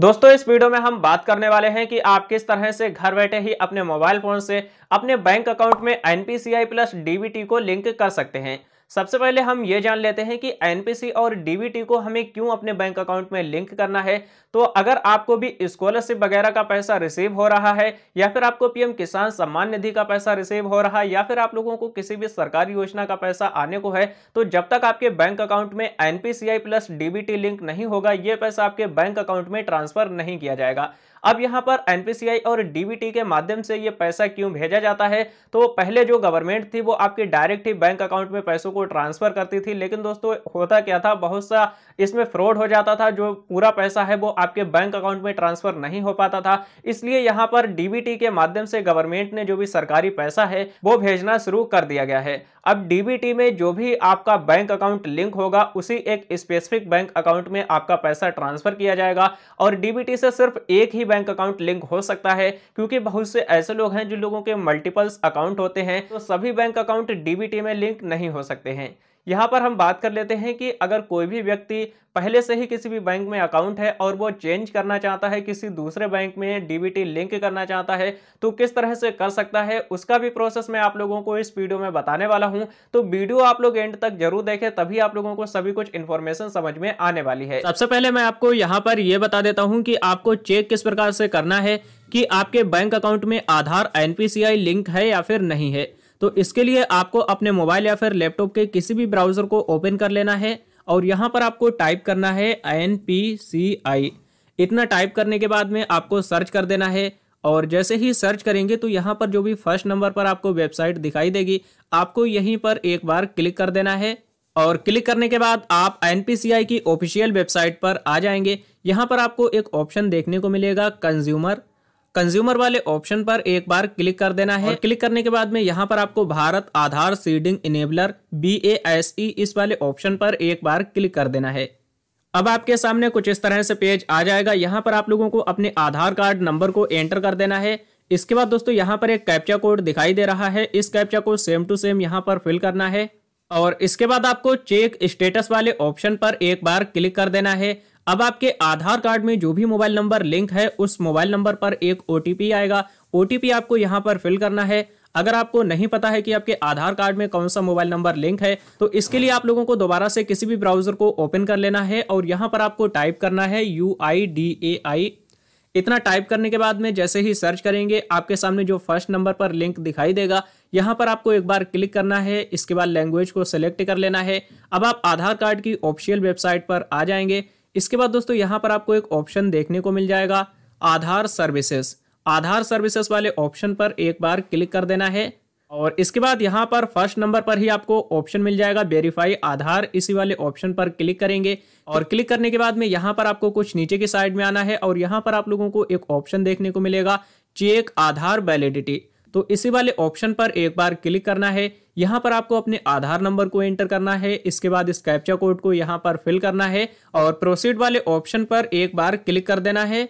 दोस्तों इस वीडियो में हम बात करने वाले हैं कि आप किस तरह से घर बैठे ही अपने मोबाइल फोन से अपने बैंक अकाउंट में एनपीसीआई प्लस डीबीटी को लिंक कर सकते हैं सबसे पहले हम ये जान लेते हैं कि एनपीसी और डीबीटी को हमें क्यों अपने बैंक अकाउंट में लिंक करना है तो अगर आपको भी स्कॉलरशिप वगैरह का पैसा रिसीव हो रहा है या फिर आपको पीएम किसान सम्मान निधि का पैसा रिसीव हो रहा है या फिर आप लोगों को किसी भी सरकारी योजना का पैसा आने को है तो जब तक आपके बैंक अकाउंट में एनपीसीआई प्लस डीबीटी लिंक नहीं होगा ये पैसा आपके बैंक अकाउंट में ट्रांसफर नहीं किया जाएगा अब यहाँ पर एनपीसीआई और डीबीटी के माध्यम से ये पैसा क्यों भेजा जाता है तो पहले जो गवर्नमेंट थी वो आपके डायरेक्ट ही बैंक अकाउंट में पैसों को ट्रांसफर करती थी लेकिन दोस्तों होता क्या था बहुत सा इसमें फ्रॉड हो जाता था जो पूरा पैसा है वो आपके बैंक अकाउंट में ट्रांसफर नहीं हो पाता था इसलिए यहाँ पर डीबीटी के माध्यम से गवर्नमेंट ने जो भी सरकारी पैसा है वो भेजना शुरू कर दिया गया है अब डीबीटी में जो भी आपका बैंक अकाउंट लिंक होगा उसी एक स्पेसिफिक बैंक अकाउंट में आपका पैसा ट्रांसफर किया जाएगा और डीबीटी से सिर्फ एक ही बैंक अकाउंट लिंक हो सकता है क्योंकि बहुत से ऐसे लोग हैं जिन लोगों के मल्टीपल्स अकाउंट होते हैं तो सभी बैंक अकाउंट डीबीटी में लिंक नहीं हो सकते हैं यहाँ पर हम बात कर लेते हैं कि अगर कोई भी व्यक्ति पहले से ही किसी भी बैंक में अकाउंट है और वो चेंज करना चाहता है किसी दूसरे बैंक में डीबीटी लिंक करना चाहता है तो किस तरह से कर सकता है उसका भी प्रोसेस मैं आप लोगों को इस वीडियो में बताने वाला हूं तो वीडियो आप लोग एंड तक जरूर देखें तभी आप लोगों को सभी कुछ इन्फॉर्मेशन समझ में आने वाली है सबसे पहले मैं आपको यहाँ पर यह बता देता हूँ कि आपको चेक किस प्रकार से करना है कि आपके बैंक अकाउंट में आधार एनपीसीआई लिंक है या फिर नहीं है तो इसके लिए आपको अपने मोबाइल या फिर लैपटॉप के किसी भी ब्राउज़र को ओपन कर लेना है और यहाँ पर आपको टाइप करना है एन पी सी आई इतना टाइप करने के बाद में आपको सर्च कर देना है और जैसे ही सर्च करेंगे तो यहाँ पर जो भी फर्स्ट नंबर पर आपको वेबसाइट दिखाई देगी आपको यहीं पर एक बार क्लिक कर देना है और क्लिक करने के बाद आप एन की ऑफिशियल वेबसाइट पर आ जाएंगे यहाँ पर आपको एक ऑप्शन देखने को मिलेगा कंज्यूमर कंज्यूमर वाले ऑप्शन पर एक बार क्लिक कर देना है क्लिक करने के बाद में यहाँ पर आपको भारत आधार सीडिंग इनेबलर बी इस वाले ऑप्शन पर एक बार क्लिक कर देना है अब आपके सामने कुछ इस तरह से पेज आ जाएगा यहाँ पर आप लोगों को अपने आधार कार्ड नंबर को एंटर कर देना है इसके बाद दोस्तों यहाँ पर एक कैप्चा कोड दिखाई दे रहा है इस कैप्चा को सेम टू सेम यहाँ पर फिल करना है और इसके बाद आपको चेक स्टेटस वाले ऑप्शन पर एक बार क्लिक कर देना है अब आपके आधार कार्ड में जो भी मोबाइल नंबर लिंक है उस मोबाइल नंबर पर एक ओ आएगा ओ आपको यहाँ पर फिल करना है अगर आपको नहीं पता है कि आपके आधार कार्ड में कौन सा मोबाइल नंबर लिंक है तो इसके लिए आप लोगों को दोबारा से किसी भी ब्राउजर को ओपन कर लेना है और यहाँ पर आपको टाइप करना है यू आई डी ए आई इतना टाइप करने के बाद में जैसे ही सर्च करेंगे आपके सामने जो फर्स्ट नंबर पर लिंक दिखाई देगा यहाँ पर आपको एक बार क्लिक करना है इसके बाद लैंग्वेज को सिलेक्ट कर लेना है अब आप आधार कार्ड की ऑफिशियल वेबसाइट पर आ जाएंगे इसके बाद दोस्तों यहाँ पर आपको एक ऑप्शन देखने को मिल जाएगा आधार सर्विसेस आधार सर्विसेस वाले ऑप्शन पर एक बार क्लिक कर देना है और इसके बाद यहाँ पर फर्स्ट नंबर पर ही आपको ऑप्शन मिल जाएगा वेरीफाई आधार इसी वाले ऑप्शन पर क्लिक करेंगे और क्लिक करने के बाद में यहाँ पर आपको कुछ नीचे की साइड में आना है और यहाँ पर आप लोगों को एक ऑप्शन देखने को मिलेगा चेक आधार वैलिडिटी तो इसी वाले ऑप्शन पर एक बार क्लिक करना है यहाँ पर आपको अपने आधार नंबर को एंटर करना है इसके बाद इस कैप्चा कोड को यहाँ पर फिल करना है और प्रोसीड वाले ऑप्शन पर एक बार क्लिक कर देना है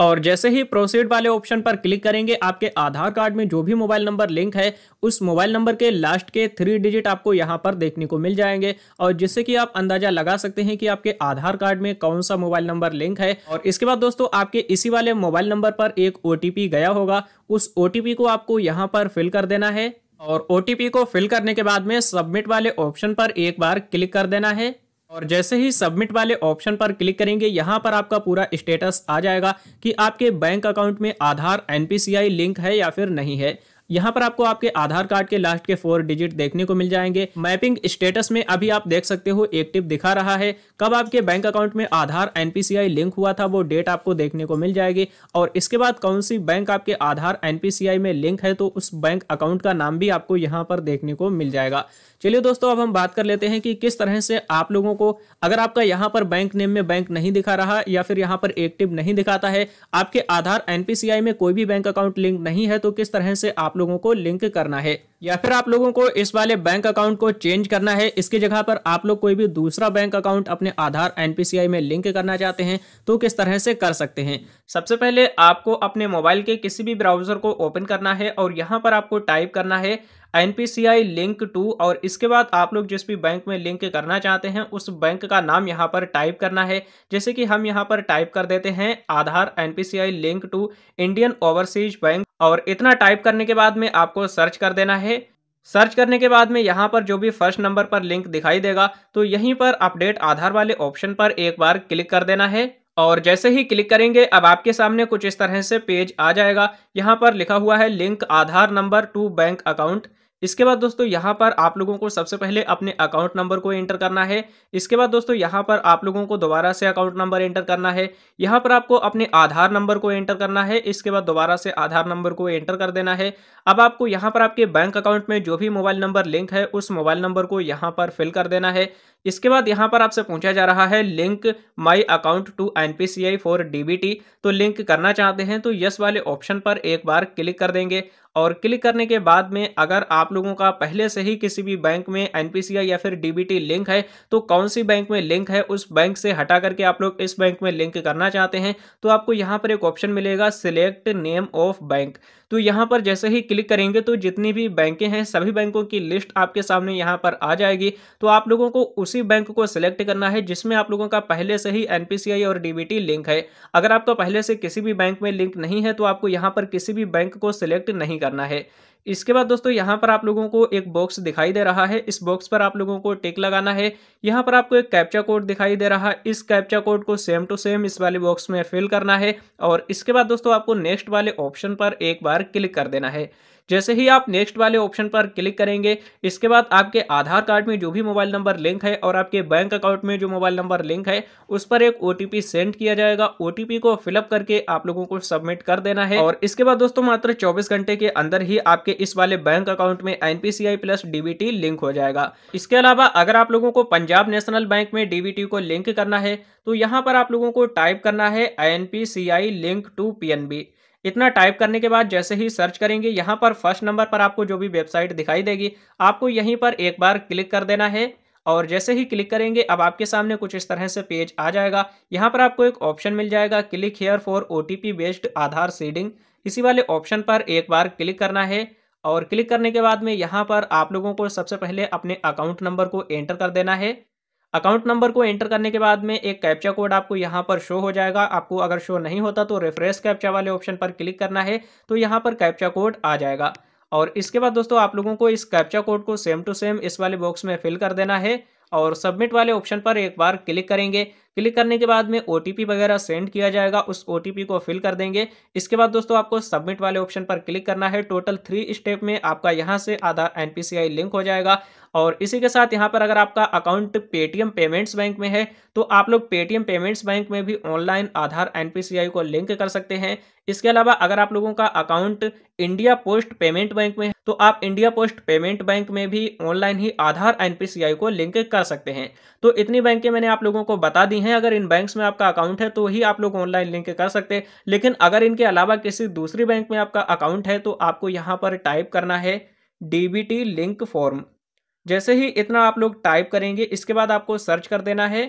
और जैसे ही प्रोसीड वाले ऑप्शन पर क्लिक करेंगे आपके आधार कार्ड में जो भी मोबाइल नंबर लिंक है उस मोबाइल नंबर के लास्ट के थ्री डिजिट आपको यहाँ पर देखने को मिल जाएंगे और जिससे कि आप अंदाजा लगा सकते हैं कि आपके आधार कार्ड में कौन सा मोबाइल नंबर लिंक है और इसके बाद दोस्तों आपके इसी वाले मोबाइल नंबर पर एक ओ गया होगा उस ओ को आपको यहाँ पर फिल कर देना है और ओ को फिल करने के बाद में सबमिट वाले ऑप्शन पर एक बार क्लिक कर देना है और जैसे ही सबमिट वाले ऑप्शन पर क्लिक करेंगे यहाँ पर आपका पूरा स्टेटस आ जाएगा कि आपके बैंक अकाउंट में आधार एनपीसीआई लिंक है या फिर नहीं है यहाँ पर आपको आपके आधार कार्ड के लास्ट के फोर डिजिट देखने को मिल जाएंगे मैपिंग स्टेटस में अभी आप देख सकते हो एक टिप दिखा रहा है कब आपके बैंक अकाउंट में आधार एनपीसीआई लिंक हुआ था वो डेट आपको देखने को मिल जाएगी और इसके बाद कौन सी बैंक आपके आधार एनपीसीआई में लिंक है तो उस बैंक अकाउंट का नाम भी आपको यहाँ पर देखने को मिल जाएगा चलिए दोस्तों अब हम बात कर लेते हैं कि किस तरह से आप लोगों को अगर आपका यहाँ पर बैंक नेम में बैंक नहीं दिखा रहा या फिर यहाँ पर एक्टिव नहीं दिखाता है आपके आधार एनपीसीआई में कोई भी बैंक अकाउंट लिंक नहीं है तो किस तरह से आप लोगों को लिंक करना है या फिर आप लोगों को इस वाले बैंक अकाउंट को चेंज करना है इसकी जगह पर आप लोग कोई भी दूसरा बैंक अकाउंट अपने आधार एनपीसीआई में लिंक करना चाहते हैं तो किस तरह से कर सकते हैं सबसे पहले आपको अपने मोबाइल के किसी भी ब्राउजर को ओपन करना है और यहाँ पर आपको टाइप करना है एन लिंक टू और इसके बाद आप लोग जिस भी बैंक में लिंक करना चाहते हैं उस बैंक का नाम यहाँ पर टाइप करना है जैसे कि हम यहाँ पर टाइप कर देते हैं Aadhaar N link to Indian overseas bank और इतना टाइप करने के बाद में आपको सर्च कर देना है सर्च करने के बाद में यहाँ पर जो भी फर्स्ट नंबर पर लिंक दिखाई देगा तो यहीं पर अपडेट आधार वाले ऑप्शन पर एक बार क्लिक कर देना है और जैसे ही क्लिक करेंगे अब आपके सामने कुछ इस तरह से पेज आ जाएगा यहाँ पर लिखा हुआ है link Aadhaar number to bank account इसके बाद दोस्तों यहाँ पर आप लोगों को सबसे पहले अपने अकाउंट नंबर को एंटर करना है इसके बाद दोस्तों यहाँ पर आप लोगों को दोबारा से अकाउंट नंबर एंटर करना है यहाँ पर आपको अपने आधार नंबर को एंटर करना है इसके बाद दोबारा से आधार नंबर को एंटर कर देना है अब आपको यहाँ पर आपके बैंक अकाउंट में जो भी मोबाइल नंबर लिंक है उस मोबाइल नंबर को यहाँ पर फिल कर देना है इसके बाद यहाँ पर आपसे पूछा जा रहा है link my account to N P C I for D B T तो लिंक करना चाहते हैं तो यस वाले ऑप्शन पर एक बार क्लिक कर देंगे और क्लिक करने के बाद में अगर आप लोगों का पहले से ही किसी भी बैंक में एन या फिर डी लिंक है तो कौन सी बैंक में लिंक है उस बैंक से हटा करके आप लोग इस बैंक में लिंक करना चाहते हैं तो आपको यहाँ पर एक ऑप्शन मिलेगा सिलेक्ट नेम ऑफ बैंक तो यहाँ पर जैसे ही क्लिक करेंगे तो जितनी भी बैंकें हैं सभी बैंकों की लिस्ट आपके सामने यहाँ पर आ जाएगी तो आप लोगों को उसी बैंक को सिलेक्ट करना है जिसमें आप लोगों का पहले से ही एनपीसीआई और डीबीटी लिंक है अगर आपका पहले से किसी भी बैंक में लिंक नहीं है तो आपको यहाँ पर किसी भी बैंक को सिलेक्ट नहीं करना है इसके बाद दोस्तों यहाँ पर आप लोगों को एक बॉक्स दिखाई दे रहा है इस बॉक्स पर आप लोगों को टिक लगाना है यहाँ पर आपको एक कैप्चा कोड दिखाई दे रहा है इस कैप्चा कोड को सेम टू सेम इस वाले बॉक्स में फिल करना है और इसके बाद दोस्तों आपको नेक्स्ट वाले ऑप्शन पर एक बार क्लिक कर देना है जैसे ही आप नेक्स्ट वाले ऑप्शन पर क्लिक करेंगे इसके बाद आपके आधार कार्ड में जो भी मोबाइल नंबर लिंक है और आपके बैंक अकाउंट में जो मोबाइल नंबर लिंक है उस पर एक ओ सेंड किया जाएगा ओ को फिलअप करके आप लोगों को सबमिट कर देना है और इसके बाद दोस्तों मात्र चौबीस घंटे के अंदर ही आपके इस वाले बैंक अकाउंट में एनपीसीआई प्लस डीबीटी लिंक हो जाएगा इसके अलावा अगर आप लोगों को पंजाब नेशनल बैंक में डीबीटी को लिंक करना है तो यहाँ पर आप लोगों को टाइप करना है एन लिंक टू पीएनबी इतना टाइप करने के बाद जैसे ही सर्च करेंगे यहाँ पर फर्स्ट नंबर पर आपको जो भी वेबसाइट दिखाई देगी आपको यहीं पर एक बार क्लिक कर देना है और जैसे ही क्लिक करेंगे अब आपके सामने कुछ इस तरह से पेज आ जाएगा यहाँ पर आपको एक ऑप्शन मिल जाएगा click here for O based Aadhaar seeding इसी वाले ऑप्शन पर एक बार क्लिक करना है और क्लिक करने के बाद में यहाँ पर आप लोगों को सबसे पहले अपने अकाउंट नंबर को एंटर कर देना है अकाउंट नंबर को एंटर करने के बाद में एक कैप्चा कोड आपको यहाँ पर शो हो जाएगा आपको अगर शो नहीं होता तो रिफ्रेश कैप्चा वाले ऑप्शन पर क्लिक करना है तो यहाँ पर कैप्चा कोड आ जाएगा और इसके बाद दोस्तों आप लोगों को इस कैप्चा कोड को सेम टू सेम इस वाले बॉक्स में फिल कर देना है और सबमिट वाले ऑप्शन पर एक बार क्लिक करेंगे क्लिक करने के बाद में ओ वगैरह सेंड किया जाएगा उस ओ को फिल कर देंगे इसके बाद दोस्तों आपको सबमिट वाले ऑप्शन पर क्लिक करना है टोटल थ्री स्टेप में आपका यहाँ से आधार एन लिंक हो जाएगा और इसी के साथ यहाँ पर अगर आपका अकाउंट पेटीएम पेमेंट्स बैंक में है तो आप लोग पेटीएम पेमेंट्स बैंक में भी ऑनलाइन आधार एन को लिंक कर सकते हैं इसके अलावा अगर आप लोगों का account India post payment bank में तो आप इंडिया पोस्ट पेमेंट बैंक में भी ऑनलाइन ही आधार एन को लिंक कर सकते हैं तो इतनी बैंकें मैंने आप लोगों को बता दी हैं अगर इन बैंक्स में आपका अकाउंट है तो ही आप लोग ऑनलाइन लिंक कर सकते हैं लेकिन अगर इनके अलावा किसी दूसरी बैंक में आपका अकाउंट है तो आपको यहाँ पर टाइप करना है डी लिंक फॉर्म जैसे ही इतना आप लोग टाइप करेंगे इसके बाद आपको सर्च कर देना है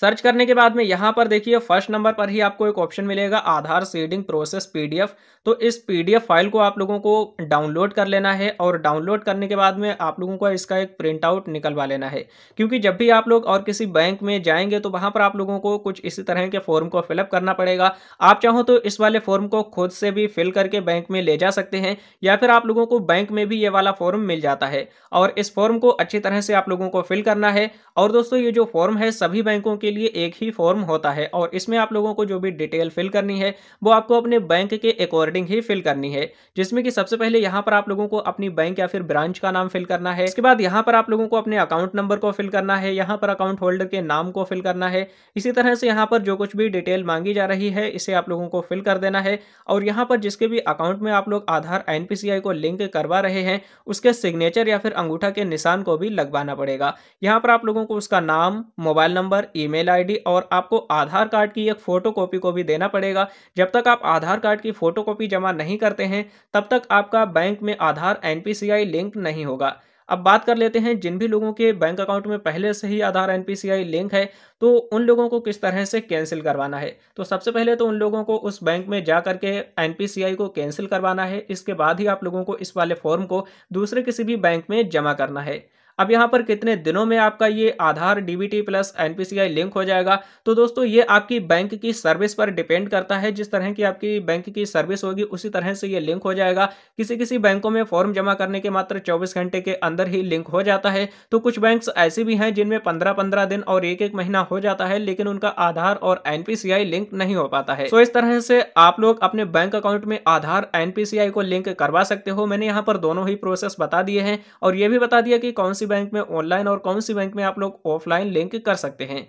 सर्च करने के बाद में यहाँ पर देखिए फर्स्ट नंबर पर ही आपको एक ऑप्शन मिलेगा आधार सीडिंग प्रोसेस पीडीएफ तो इस पीडीएफ फाइल को आप लोगों को डाउनलोड कर लेना है और डाउनलोड करने के बाद में आप लोगों को इसका एक प्रिंट आउट निकलवा लेना है क्योंकि जब भी आप लोग और किसी बैंक में जाएंगे तो वहाँ पर आप लोगों को कुछ इसी तरह के फॉर्म को फिलअप करना पड़ेगा आप चाहो तो इस वाले फॉर्म को खुद से भी फिल करके बैंक में ले जा सकते हैं या फिर आप लोगों को बैंक में भी ये वाला फॉर्म मिल जाता है और इस फॉर्म को अच्छी तरह से आप लोगों को फिल करना है और दोस्तों ये जो फॉर्म है सभी बैंकों के लिए एक ही फॉर्म होता है और इसमें आप लोगों को जो भी डिटेल फिल करनी है वो आपको अपने बैंक के अकॉर्डिंग ही फिल करनी है जिसमें कि सबसे पहले यहाँ पर आप लोगों को अपनी बैंक या फिर ब्रांच का नाम फिल करना है इसके बाद यहाँ पर आप लोगों को अपने अकाउंट नंबर को फिल करना है यहाँ पर अकाउंट होल्डर के नाम को फिल करना है इसी तरह से यहाँ पर जो कुछ भी डिटेल मांगी जा रही है इसे आप लोगों को फिल कर देना है और यहाँ पर जिसके भी अकाउंट में आप लोग आधार एन को लिंक करवा रहे हैं उसके सिग्नेचर या फिर अंगूठा के निशान को भी लगवाना पड़ेगा यहाँ पर आप लोगों को उसका नाम mobile number e email ID और आपको आधार कार्ड की एक फ़ोटोकॉपी को भी देना पड़ेगा जब तक आप आधार कार्ड की फ़ोटोकॉपी जमा नहीं करते हैं तब तक आपका बैंक में आधार एनपीसीआई लिंक नहीं होगा अब बात कर लेते हैं जिन भी लोगों के बैंक अकाउंट में पहले से ही आधार एनपीसीआई लिंक है तो उन लोगों को किस तरह से कैंसिल करवाना है तो सबसे पहले तो उन लोगों को उस बैंक में जा करके एनपीसीआई को कैंसिल करवाना है इसके बाद ही आप लोगों को इस वाले फॉर्म को दूसरे किसी भी बैंक में जमा करना है अब यहाँ पर कितने दिनों में आपका ये Aadhaar D plus NPCI link हो जाएगा तो दोस्तों ये आपकी बैंक की सर्विस पर डिपेंड करता है जिस तरह की आपकी बैंक की सर्विस होगी उसी तरह से ये लिंक हो जाएगा किसी किसी बैंकों में फॉर्म जमा करने के मात्र चौबीस घंटे के अंदर ही लिंक हो जाता है तो कुछ बैंक ऐसे भी हैं जिनमें पंद्रह पंद्रह दिन और एक एक महीना हो जाता है लेकिन उनका आधार और एन लिंक नहीं हो पाता है तो इस तरह से आप लोग अपने बैंक अकाउंट में आधार एन को लिंक करवा सकते हो मैंने यहाँ पर दोनों ही प्रोसेस बता दिए हैं और ये भी बता दिया कि कौन सी सी बैंक में ऑनलाइन और कौन सी बैंक में आप लोग ऑफलाइन लिंक कर सकते हैं